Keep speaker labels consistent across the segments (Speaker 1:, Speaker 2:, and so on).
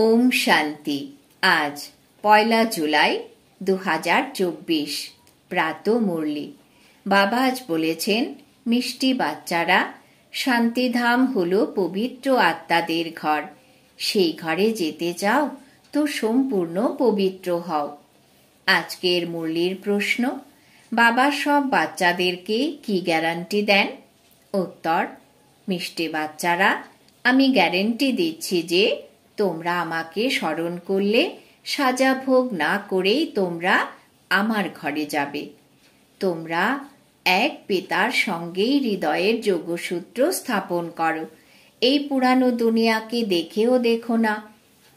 Speaker 1: ওম শান্তি আজ পয়লা জুলাই দু হাজার চব্বিশ প্রাত মুরলি বাবা আজ বলেছেন মিষ্টি বাচ্চারা শান্তিধাম হল পবিত্র আত্মাদের ঘর সেই ঘরে যেতে চাও তো সম্পূর্ণ পবিত্র হও আজকের মুরলির প্রশ্ন বাবা সব বাচ্চাদেরকে কি গ্যারান্টি দেন উত্তর মিষ্টি বাচ্চারা আমি গ্যারেন্টি দিচ্ছি যে তোমরা আমাকে স্মরণ করলে সাজা ভোগ না করেই তোমরা আমার ঘরে যাবে তোমরা এক পিতার সঙ্গেই হৃদয়ের যোগসূত্র স্থাপন করো এই পুরানো দুনিয়াকে দেখেও দেখো না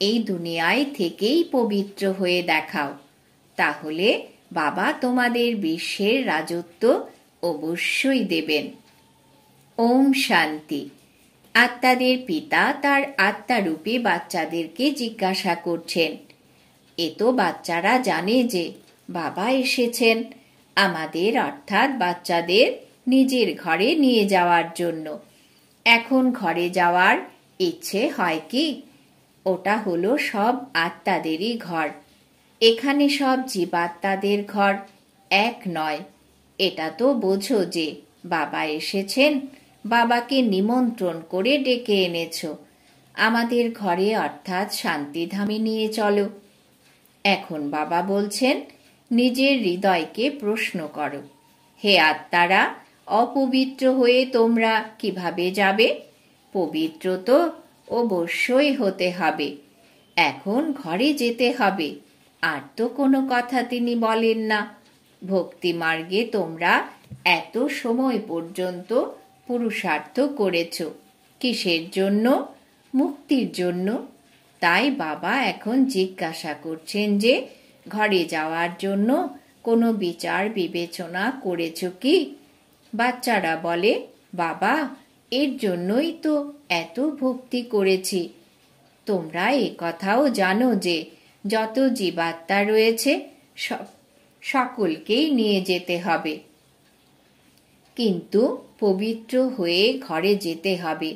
Speaker 1: এই দুনিয়ায় থেকেই পবিত্র হয়ে দেখাও তাহলে বাবা তোমাদের বিশ্বের রাজত্ব অবশ্যই দেবেন ওম শান্তি আত্মাদের পিতা তার আত্মারূপে বাচ্চাদেরকে জিজ্ঞাসা করছেন এ তো বাচ্চারা জানে যে বাবা এসেছেন আমাদের অর্থাৎ বাচ্চাদের নিজের ঘরে নিয়ে যাওয়ার জন্য এখন ঘরে যাওয়ার ইচ্ছে হয় কি ওটা হলো সব আত্মাদেরই ঘর এখানে সব জীবাত্মাদের ঘর এক নয় এটা তো বোঝো যে বাবা এসেছেন বাবাকে নিমন্ত্রণ করে ডেকে এনেছ আমাদের ঘরে অর্থাৎ শান্তিধামে নিয়ে চলো এখন বাবা বলছেন নিজের হৃদয়কে প্রশ্ন করো হে আত্মারা অপবিত্র হয়ে তোমরা কিভাবে যাবে পবিত্র তো অবশ্যই হতে হবে এখন ঘরে যেতে হবে আর তো কোনো কথা তিনি বলেন না ভক্তি মার্গে তোমরা এত সময় পর্যন্ত পুরুষার্থ করেছ কিসের জন্য মুক্তির জন্য তাই বাবা এখন জিজ্ঞাসা করছেন যে ঘরে যাওয়ার জন্য কোনো বিচার বিবেচনা করেছ কি বাচ্চারা বলে বাবা এর জন্যই তো এত ভক্তি করেছি তোমরা এ কথাও জানো যে যত জীবাত্মা রয়েছে সকলকেই নিয়ে যেতে হবে কিন্তু পবিত্র হয়ে ঘরে যেতে হবে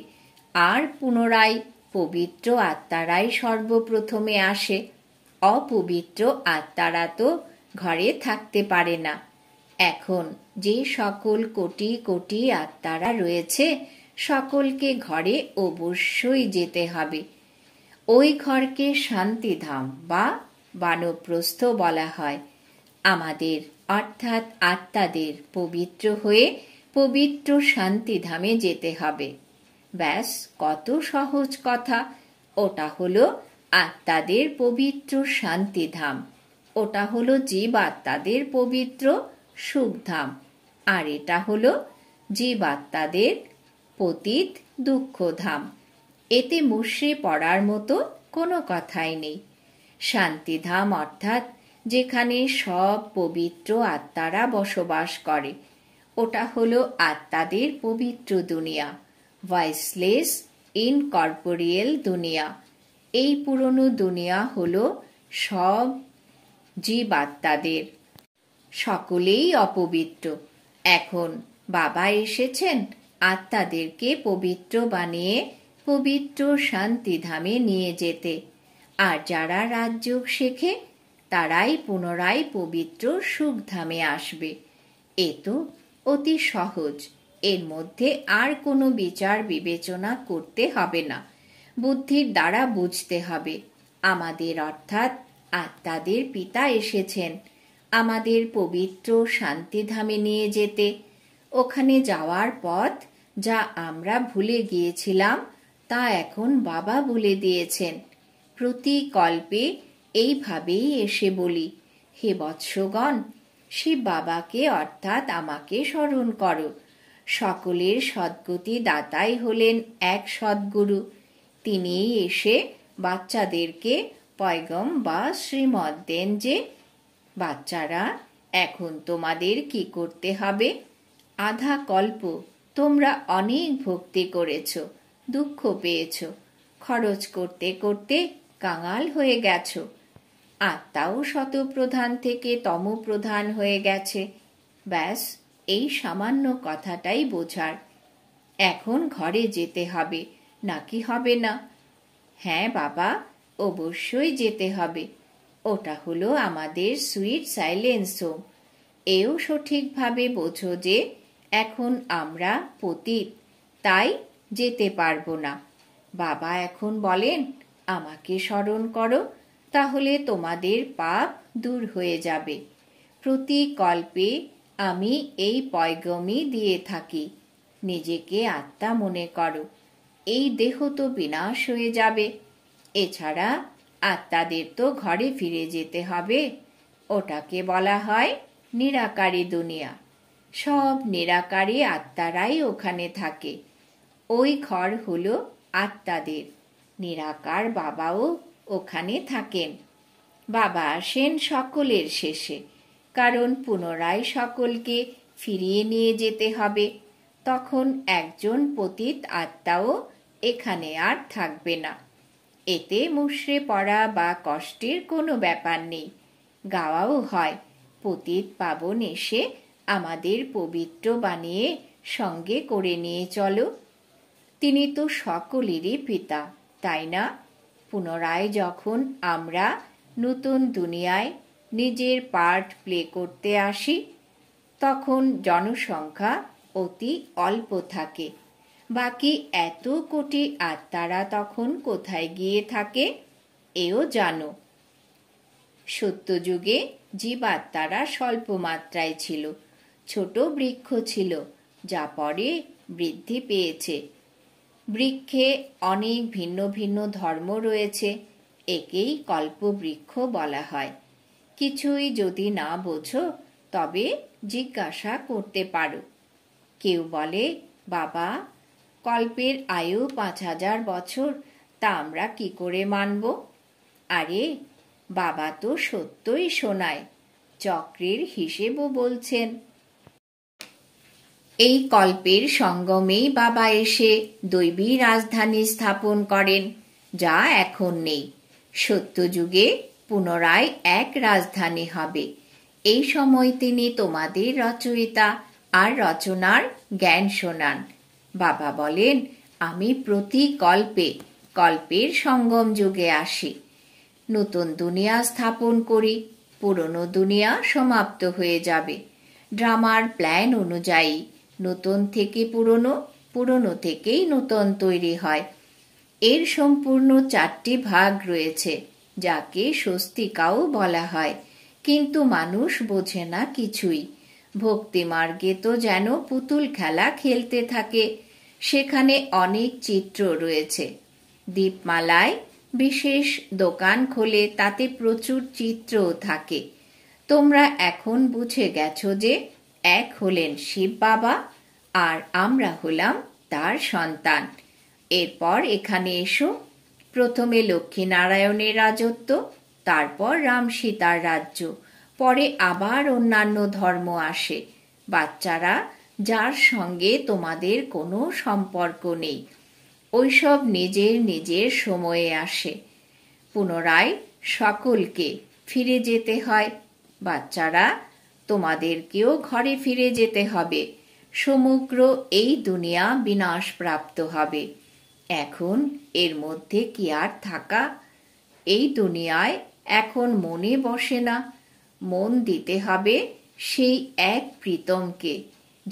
Speaker 1: আর পুনরায় পবিত্র আত্মারাই সর্বপ্রথমে আসে অপবিত্র আত্মারা তো ঘরে থাকতে পারে না এখন যে সকল কোটি কোটি আত্মারা রয়েছে সকলকে ঘরে অবশ্যই যেতে হবে ওই ঘরকে শান্তিধাম বা বানপ্রস্থ বলা হয় আমাদের অর্থাৎ আত্মাদের পবিত্র হয়ে পবিত্র শান্তিধামে যেতে হবে ব্যাস কত সহজ কথা ওটা হলো আত্মাদের পবিত্র শান্তিধাম ওটা হলো জীবাত্মাদের পবিত্র সুখধাম আর এটা হলো জীবাত্মাদের পতীত দুঃখধাম এতে মুশড়ে পড়ার মতো কোনো কথাই নেই শান্তিধাম অর্থাৎ যেখানে সব পবিত্র আত্মারা বসবাস করে ওটা হলো আত্মাদের পবিত্র দুনিয়া ভয়েসলেস ইনকর্পোরিয়েল দুনিয়া এই পুরনো দুনিয়া হল সব জীবাত্মাদের সকলেই অপবিত্র এখন বাবা এসেছেন আত্মাদেরকে পবিত্র বানিয়ে পবিত্র শান্তিধামে নিয়ে যেতে আর যারা রাজযোগ শেখে তারাই পুনরায় পবিত্র সুখধামে আসবে এ তো অতি সহজ এর মধ্যে আর কোনো বিচার বিবেচনা করতে হবে না বুদ্ধির দ্বারা বুঝতে হবে আমাদের অর্থাৎ আত্মাদের পিতা এসেছেন আমাদের পবিত্র শান্তিধামে নিয়ে যেতে ওখানে যাওয়ার পথ যা আমরা ভুলে গিয়েছিলাম তা এখন বাবা বলে দিয়েছেন প্রতিকল্পে এইভাবেই এসে বলি হে বৎসগণ শিব বাবাকে অর্থাৎ আমাকে স্মরণ করো সকলের সদ্গতি দাতাই হলেন এক সদ্গুরু তিনিই এসে বাচ্চাদেরকে পয়গম বা শ্রীমত দেন যে বাচ্চারা এখন তোমাদের কি করতে হবে আধা কল্প তোমরা অনেক ভক্তি করেছ দুঃখ পেয়েছ খরচ করতে করতে কাঙাল হয়ে গেছো আত্মাও শতপ্রধান থেকে তমপ্রধান হয়ে গেছে ব্যাস এই সামান্য কথাটাই বোঝার এখন ঘরে যেতে হবে নাকি হবে না হ্যাঁ বাবা অবশ্যই যেতে হবে ওটা হলো আমাদের সুইট সাইলেন্স হোম এও সঠিকভাবে বোঝো যে এখন আমরা পতীত তাই যেতে পারবো না বাবা এখন বলেন আমাকে স্মরণ করো তাহলে তোমাদের পাপ দূর হয়ে যাবে প্রতি কল্পে আমি এই পয়গমি দিয়ে থাকি নিজেকে আত্মা মনে করো এই দেহ তো বিনাশ হয়ে যাবে এছাড়া আত্মাদের তো ঘরে ফিরে যেতে হবে ওটাকে বলা হয় নিরাকারী দুনিয়া সব নিরাকারী আত্মারাই ওখানে থাকে ওই ঘর হলো আত্মাদের নিরাকার বাবাও ওখানে থাকেন বাবা আসেন সকলের শেষে কারণ পুনরায় সকলকে ফিরিয়ে নিয়ে যেতে হবে তখন একজন পতিত আত্মাও এখানে আর থাকবে না এতে মুশড়ে পড়া বা কষ্টের কোনো ব্যাপার নেই গাওয়াও হয় পতিত পাবন এসে আমাদের পবিত্র বানিয়ে সঙ্গে করে নিয়ে চলো তিনি তো সকলেরই পিতা তাই না পুনরায় যখন আমরা নতুন দুনিয়ায় নিজের পার্ট প্লে করতে আসি তখন জনসংখ্যা অতি অল্প থাকে বাকি এত কোটি আত্মারা তখন কোথায় গিয়ে থাকে এও জানো সত্যযুগে জীবাত্মারা স্বল্প মাত্রায় ছিল ছোট বৃক্ষ ছিল যা পরে বৃদ্ধি পেয়েছে বৃক্ষে অনেক ভিন্ন ভিন্ন ধর্ম রয়েছে একেই কল্পবৃক্ষ বলা হয় কিছুই যদি না বোঝো তবে জিজ্ঞাসা করতে পারো কেউ বলে বাবা কল্পের আয়ু পাঁচ হাজার বছর তা আমরা কি করে মানব আরে বাবা তো সত্যই শোনায় চক্রের হিসেবও বলছেন এই কল্পের সঙ্গমেই বাবা এসে দৈবী রাজধানী স্থাপন করেন যা এখন নেই সত্যযুগে পুনরায় এক রাজধানী হবে এই সময় তিনি তোমাদের রচয়িতা আর রচনার জ্ঞান শোনান বাবা বলেন আমি প্রতি কল্পে কল্পের সঙ্গম যুগে আসি নতুন দুনিয়া স্থাপন করি পুরনো দুনিয়া সমাপ্ত হয়ে যাবে ড্রামার প্ল্যান অনুযায়ী নতুন থেকে পুরনো পুরনো থেকেই নতুন তৈরি হয় এর সম্পূর্ণ চারটি ভাগ রয়েছে যাকে স্বস্তিকাও বলা হয় কিন্তু মানুষ বোঝে না কিছুই ভক্তি মার্গে তো যেন পুতুল খেলা খেলতে থাকে সেখানে অনেক চিত্র রয়েছে দীপমালায় বিশেষ দোকান খোলে তাতে প্রচুর চিত্রও থাকে তোমরা এখন বুঝে গেছো যে এক হলেন শিব বাবা আর আমরা হলাম তার সন্তান এরপর এখানে এসো প্রথমে লক্ষ্মীনারায়ণের রাজত্ব তারপর রাম সীতার রাজ্য পরে আবার অন্যান্য ধর্ম আসে বাচ্চারা যার সঙ্গে তোমাদের কোনো সম্পর্ক নেই ওইসব নিজের নিজের সময়ে আসে পুনরায় সকলকে ফিরে যেতে হয় বাচ্চারা তোমাদেরকেও ঘরে ফিরে যেতে হবে সমগ্র এই দুনিয়া বিনাশপ্রাপ্ত হবে এখন এর মধ্যে কি আর থাকা এই দুনিয়ায় এখন মনে বসে না মন দিতে হবে সেই এক প্রীতমকে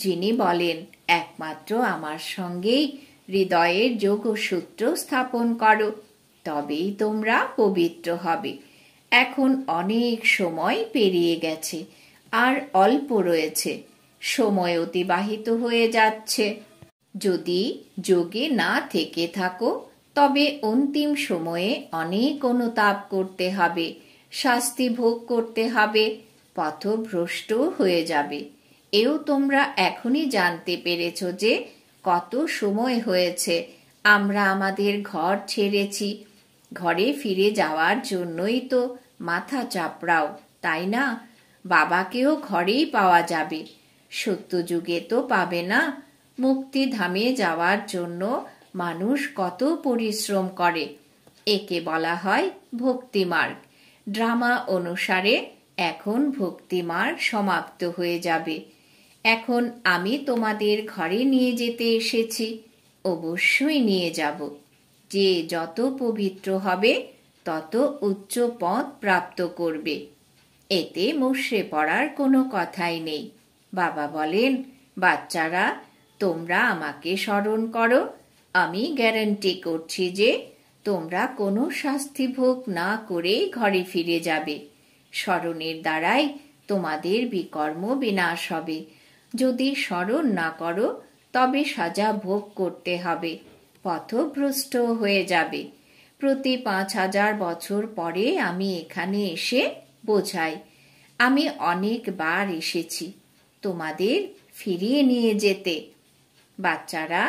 Speaker 1: যিনি বলেন একমাত্র আমার সঙ্গেই হৃদয়ের যোগসূত্র স্থাপন করো তবেই তোমরা পবিত্র হবে এখন অনেক সময় পেরিয়ে গেছে আর অল্প রয়েছে সময় অতিবাহিত হয়ে যাচ্ছে যদি যোগে না থেকে থাকো তবে অন্তিম সময়ে অনেক অনুতাপ করতে হবে শাস্তি ভোগ করতে হবে পথভ্রষ্ট হয়ে যাবে এও তোমরা এখনই জানতে পেরেছ যে কত সময় হয়েছে আমরা আমাদের ঘর ছেড়েছি ঘরে ফিরে যাওয়ার জন্যই তো মাথা চাপড়াও তাই না বাবাকেও ঘরেই পাওয়া যাবে সত্যযুগে তো পাবে না মুক্তি ধামে যাওয়ার জন্য মানুষ কত পরিশ্রম করে একে বলা হয় ভক্তিমার্গ ড্রামা অনুসারে এখন ভক্তিমার্গ সমাপ্ত হয়ে যাবে এখন আমি তোমাদের ঘরে নিয়ে যেতে এসেছি অবশ্যই নিয়ে যাব যে যত পবিত্র হবে তত উচ্চ পথ প্রাপ্ত করবে এতে মুশরে পড়ার কোনো কথাই নেই বাবা বলেন বাচ্চারা তোমরা আমাকে স্মরণ করো আমি গ্যারেন্টি করছি যে তোমরা কোনো শাস্তি ভোগ না করে ঘরে ফিরে যাবে স্মরণের দ্বারাই তোমাদের বিকর্ম বিনাশ হবে যদি স্মরণ না করো তবে সাজা ভোগ করতে হবে পথভ্রষ্ট হয়ে যাবে প্রতি পাঁচ হাজার বছর পরে আমি এখানে এসে বোঝাই আমি অনেকবার এসেছি তোমাদের ফিরিয়ে নিয়ে যেতে বাচ্চারা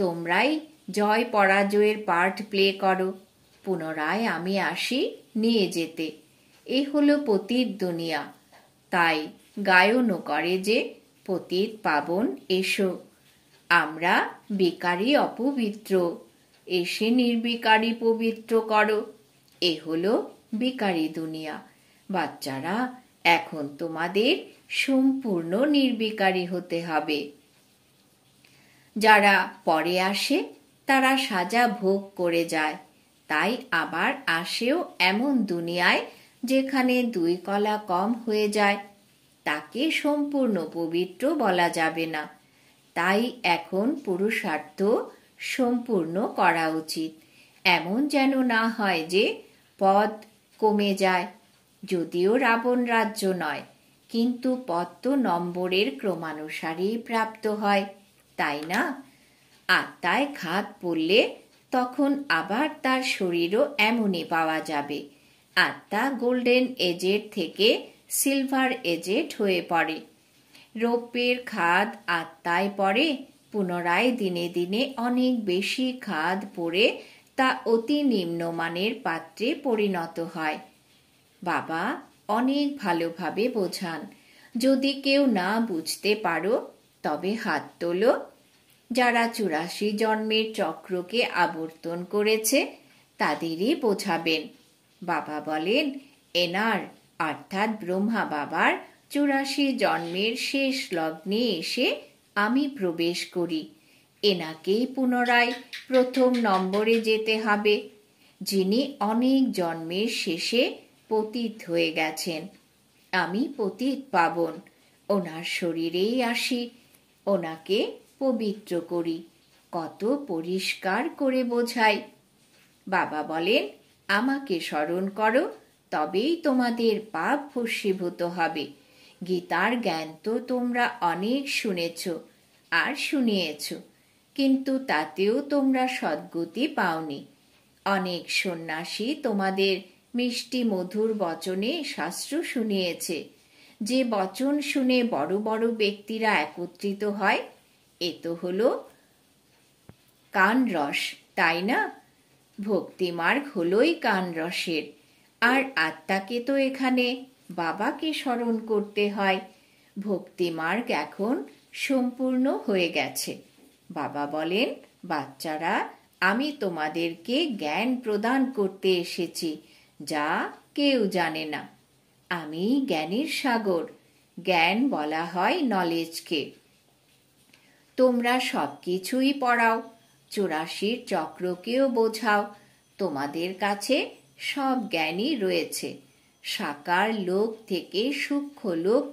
Speaker 1: তোমরাই জয় পরাজয়ের পার্ট প্লে করো পুনরায় আমি আসি নিয়ে যেতে এ হল পতির দুনিয়া তাই গায়নও করে যে পতির পাবন এসো আমরা বেকারি অপবিত্র এসে নির্বিকারি পবিত্র করো এ হল বেকারি দুনিয়া বাচ্চারা এখন তোমাদের সম্পূর্ণ নির্বিকারী হতে হবে যারা পরে আসে তারা সাজা ভোগ করে যায় তাই আবার আসেও এমন দুনিয়ায় যেখানে দুই কলা কম হয়ে যায় তাকে সম্পূর্ণ পবিত্র বলা যাবে না তাই এখন পুরুষার্থ সম্পূর্ণ করা উচিত এমন যেন না হয় যে পদ কমে যায় যদিও রাবণ রাজ্য নয় কিন্তু পদ্ম নম্বরের ক্রমানুসারেই প্রাপ্ত হয় তাই না আত্মায় খাত পড়লে তখন আবার তার শরীরও এমনই পাওয়া যাবে আত্মা গোল্ডেন এজেট থেকে সিলভার এজেট হয়ে পড়ে রৌপ্যের খাদ আত্মায় পড়ে পুনরায় দিনে দিনে অনেক বেশি খাদ পড়ে তা অতি নিম্নমানের পাত্রে পরিণত হয় বাবা অনেক ভালোভাবে বোঝান যদি কেউ না বুঝতে পারো তবে হাত তোলো যারা চুরাশি জন্মের চক্রকে আবর্তন করেছে তাদেরই বোঝাবেন বাবা বলেন এনার অর্থাৎ ব্রহ্মা বাবার চুরাশি জন্মের শেষ লগ্নে এসে আমি প্রবেশ করি এনাকেই পুনরায় প্রথম নম্বরে যেতে হবে যিনি অনেক জন্মের শেষে পতিত হয়ে গেছেন আমি পতিত পাবন ওনার শরীরেই আসি ওনাকে পবিত্র করি কত পরিষ্কার করে বোঝাই বাবা বলেন আমাকে স্মরণ করো তবেই তোমাদের পাপ ভস্মীভূত হবে গীতার জ্ঞান তো তোমরা অনেক শুনেছ আর শুনিয়েছ কিন্তু তাতেও তোমরা সদ্গতি পাওনি অনেক সন্ন্যাসী তোমাদের মিষ্টি মধুর বচনে শাস্ত্র শুনিয়েছে যে বচন শুনে বড় বড় ব্যক্তিরা একত্রিত হয় এ তো হল কানরস তাই না ভক্তিমার্গ হলই কানরসের আর আত্মাকে তো এখানে বাবাকে স্মরণ করতে হয় ভক্তিমার্গ এখন সম্পূর্ণ হয়ে গেছে বাবা বলেন বাচ্চারা আমি তোমাদেরকে জ্ঞান প্রদান করতে এসেছি যা কেউ জানে না আমি জ্ঞানের সাগর জ্ঞান বলা হয় নলেজকে তোমরা সব কিছুই পড়াও চুরাশির চক্রকেও বোঝাও তোমাদের কাছে সব জ্ঞানই রয়েছে সাকার লোক থেকে সূক্ষ্ম লোক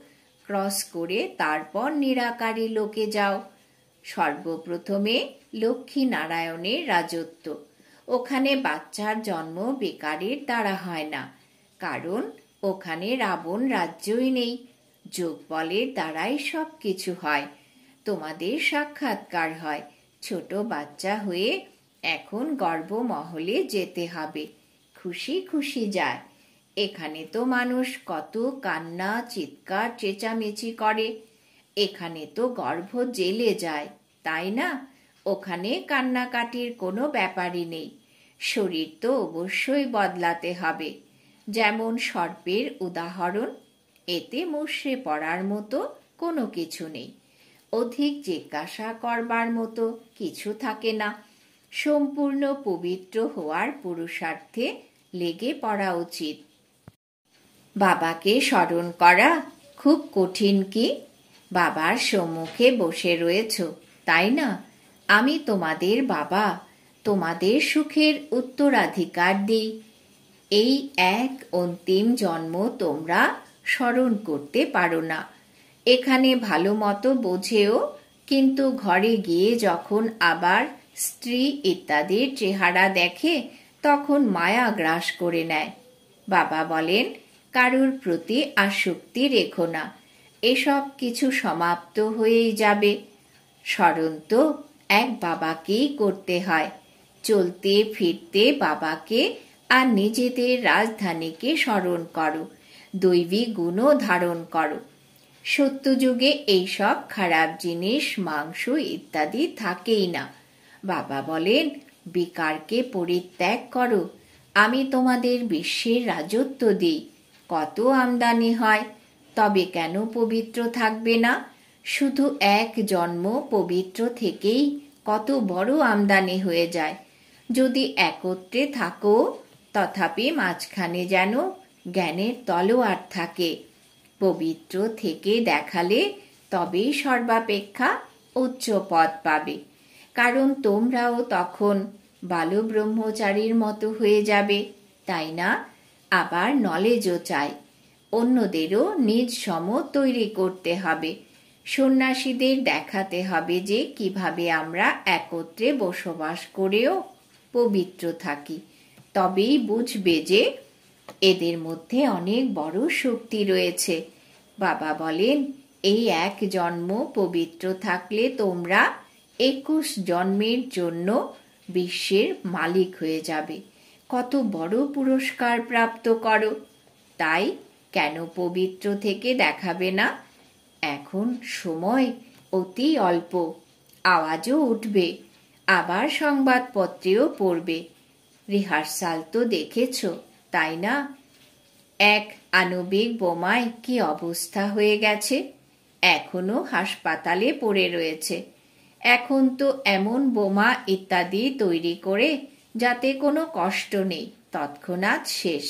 Speaker 1: ক্রস করে তারপর নিরাকারী লোকে যাও সর্বপ্রথমে লক্ষ্মী নারায়ণের রাজত্ব ওখানে বাচ্চার জন্ম বেকারের দ্বারা হয় না কারণ ওখানে রাবণ রাজ্যই নেই যোগবলের দ্বারাই সব কিছু হয় তোমাদের সাক্ষাৎকার হয় ছোট বাচ্চা হয়ে এখন গর্বমহলে যেতে হবে খুশি খুশি যায় এখানে তো মানুষ কত কান্না চিৎকার চেঁচামেচি করে এখানে তো গর্ভ জেলে যায় তাই না ওখানে কান্নাকাটির কোনো ব্যাপারই নেই শরীর তো অবশ্যই বদলাতে হবে যেমন সর্পের উদাহরণ এতে মুশড়ে পড়ার মতো কোনো কিছু নেই অধিক জিজ্ঞাসা করবার মতো কিছু থাকে না সম্পূর্ণ পবিত্র হওয়ার পুরুষার্থে লেগে পড়া উচিত বাবাকে স্মরণ করা খুব কঠিন কি বাবার সম্মুখে বসে রয়েছ তাই না আমি তোমাদের বাবা তোমাদের সুখের উত্তরাধিকার দিই এই এক অন্তিম জন্ম তোমরা স্মরণ করতে পারো না এখানে ভালো মতো বোঝেও কিন্তু ঘরে গিয়ে যখন আবার স্ত্রী ইত্যাদির চেহারা দেখে তখন মায়া গ্রাস করে নেয় বাবা বলেন কারুর প্রতি আসক্তি রেখো না এসব কিছু সমাপ্ত হয়েই যাবে স্মরণ তো এক বাবাকেই করতে হয় চলতে ফিরতে বাবাকে আর নিজেদের রাজধানীকে স্মরণ করো দৈবিক গুণও ধারণ করো সত্যযুগে এইসব খারাপ জিনিস মাংস ইত্যাদি থাকেই না বাবা বলেন বেকারকে পরিত্যাগ করো আমি তোমাদের বিশ্বের রাজত্ব দিই কত আমদানি হয় তবে কেন পবিত্র থাকবে না শুধু এক জন্ম পবিত্র থেকেই কত বড় আমদানি হয়ে যায় যদি একত্রে থাকো তথাপি মাঝখানে যেন জ্ঞানের তলোয়ার থাকে পবিত্র থেকে দেখালে তবেই সর্বাপেক্ষা উচ্চ পদ পাবে কারণ তোমরাও তখন বাল ব্রহ্মচারীর মতো হয়ে যাবে তাই না আবার নলেজও চাই অন্যদেরও নিজ সম তৈরি করতে হবে সন্ন্যাসীদের দেখাতে হবে যে কিভাবে আমরা একত্রে বসবাস করেও পবিত্র থাকি তবেই বুঝবে যে এদের মধ্যে অনেক বড় শক্তি রয়েছে বাবা বলেন এই এক জন্ম পবিত্র থাকলে তোমরা একুশ জন্মের জন্য বিশ্বের মালিক হয়ে যাবে কত বড় পুরস্কার প্রাপ্ত করো তাই কেন পবিত্র থেকে দেখাবে না এখন সময় অতি অল্প আওয়াজও উঠবে আবার সংবাদপত্রেও পড়বে রিহার্সাল তো দেখেছ তাই না এক আণবিক বোমায় কি অবস্থা হয়ে গেছে এখনো হাসপাতালে পড়ে রয়েছে এখন তো এমন বোমা ইত্যাদি তৈরি করে যাতে কোনো কষ্ট নেই তৎক্ষণাৎ শেষ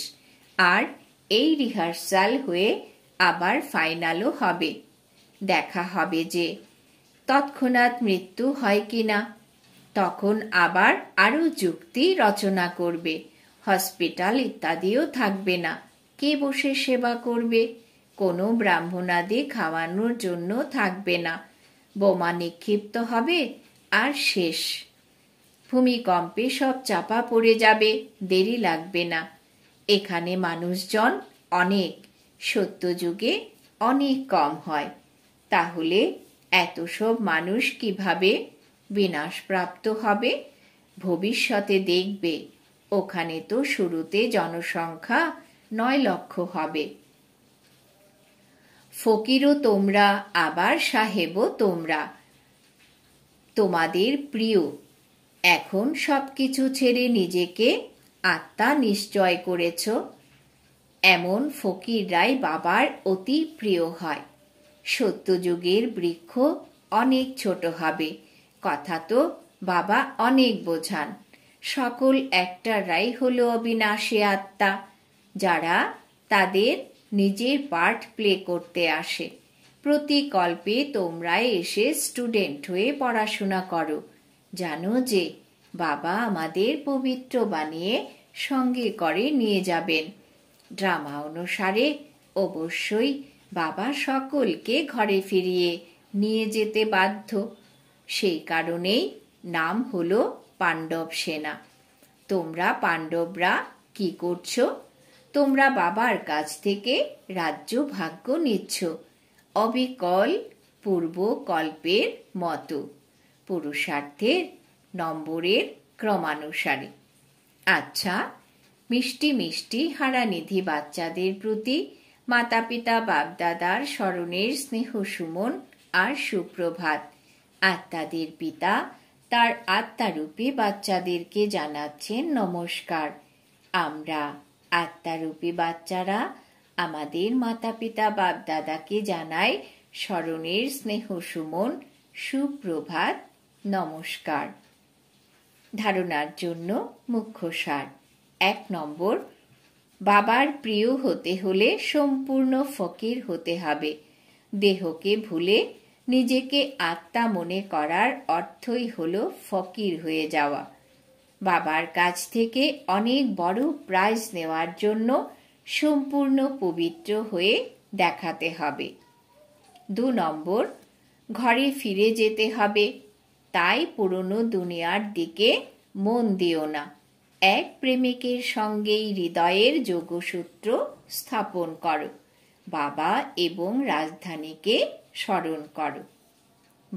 Speaker 1: আর এই রিহার্সাল হয়ে আবার ফাইনালও হবে দেখা হবে যে তৎক্ষণাৎ মৃত্যু হয় কি না তখন আবার আরও যুক্তি রচনা করবে হসপিটাল ইত্যাদিও থাকবে না কে বসে সেবা করবে কোনো ব্রাহ্মণাদি খাওয়ানোর জন্য থাকবে না বোমা নিক্ষিপ্ত হবে আর শেষ ভূমিকম্পে সব চাপা পড়ে যাবে দেরি লাগবে না এখানে মানুষজন অনেক সত্যযুগে অনেক কম হয় তাহলে এত সব মানুষ কিভাবে বিনাশপ্রাপ্ত হবে ভবিষ্যতে দেখবে ওখানে তো শুরুতে জনসংখ্যা নয় লক্ষ হবে ফকিরও তোমরা আবার সাহেবও তোমরা তোমাদের প্রিয় এখন সব কিছু ছেড়ে নিজেকে আত্মা নিশ্চয় করেছ এমন ফকিররাই বাবার অতি প্রিয় হয় সত্যযুগের বৃক্ষ অনেক ছোট হবে কথা তো বাবা অনেক বোঝান সকল একটারাই হলো অবিনাশী আত্মা যারা তাদের নিজের পার্ট প্লে করতে আসে প্রতি কল্পে তোমরা এসে স্টুডেন্ট হয়ে পড়াশোনা করো জানো যে বাবা আমাদের পবিত্র বানিয়ে সঙ্গে করে নিয়ে যাবেন ড্রামা অনুসারে অবশ্যই বাবা সকলকে ঘরে ফিরিয়ে নিয়ে যেতে বাধ্য সেই কারণেই নাম হলো পাণ্ডব সেনা তোমরা পাণ্ডবরা কি করছো তোমরা বাবার কাছ থেকে রাজ্য ভাগ্য নিচ্ছ অবিকল পূর্ব কল্পের মতো পুরুষার্থের নম্বরের ক্রমানুসারে আচ্ছা মিষ্টি মিষ্টি হারানিধি বাচ্চাদের প্রতি মাতা পিতা বাপদাদার স্মরণের স্নেহ সুমন আর সুপ্রভাত আত্মাদের পিতা তার আত্মারূপী বাচ্চাদেরকে জানাচ্ছেন নমস্কার আমরা আত্মারূপী বাচ্চারা আমাদের মাতা পিতা বাপদাদাকে জানাই স্মরণের স্নেহ সুমন সুপ্রভাত নমস্কার ধারণার জন্য মুখ্য সার এক নম্বর বাবার প্রিয় হতে হলে সম্পূর্ণ ফকির হতে হবে দেহকে ভুলে নিজেকে আত্মা মনে করার অর্থই হল ফকির হয়ে যাওয়া বাবার কাছ থেকে অনেক বড় প্রাইজ নেওয়ার জন্য সম্পূর্ণ পবিত্র হয়ে দেখাতে হবে দু নম্বর ঘরে ফিরে যেতে হবে তাই পুরনো দুনিয়ার দিকে মন দিও না এক প্রেমিকের সঙ্গেই হৃদয়ের যোগসূত্র স্থাপন করো বাবা এবং রাজধানীকে স্মরণ করো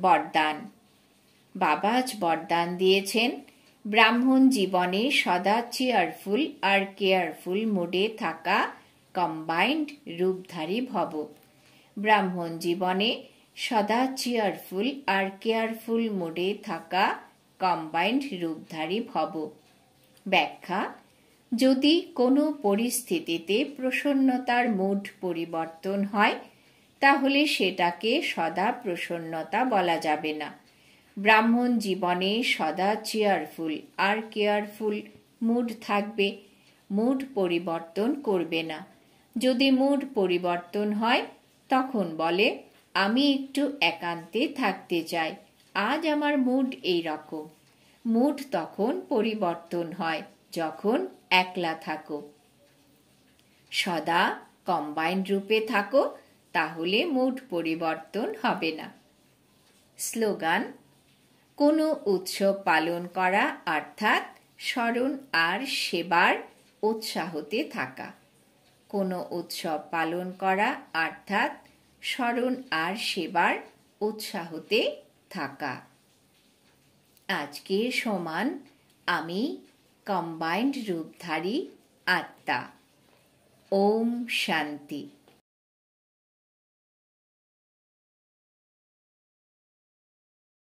Speaker 1: বরদান বাবা আজ বরদান দিয়েছেন ব্রাহ্মণ জীবনে সদা চেয়ারফুল আর কেয়ারফুল মোডে থাকা কম্বাইন্ড রূপধারী ভব ব্রাহ্মণ জীবনে সদা চেয়ারফুল আর কেয়ারফুল মোডে থাকা কম্বাইন্ড রূপধারী ভব ব্যাখ্যা যদি কোনো পরিস্থিতিতে প্রসন্নতার মুড পরিবর্তন হয় তাহলে সেটাকে সদা প্রসন্নতা বলা যাবে না ব্রাহ্মণ জীবনে সদা চেয়ারফুল আর কেয়ারফুল মুড থাকবে মুড পরিবর্তন করবে না যদি মুড পরিবর্তন হয় তখন বলে আমি একটু একান্তে থাকতে চাই আজ আমার মুড এই রকম মুড তখন পরিবর্তন হয় যখন একলা থাকো সদা কম্বাইন্ড রূপে থাকো তাহলে মুড পরিবর্তন হবে না স্লোগান কোনো উৎসব পালন করা অর্থাৎ স্মরণ আর সেবার উৎসাহতে থাকা কোনো উৎসব পালন করা অর্থাৎ স্মরণ আর সেবার উৎসাহতে থাকা আজকে সমান আমি কম্বাইন্ড রূপধারী আত্মা ওম শান্তি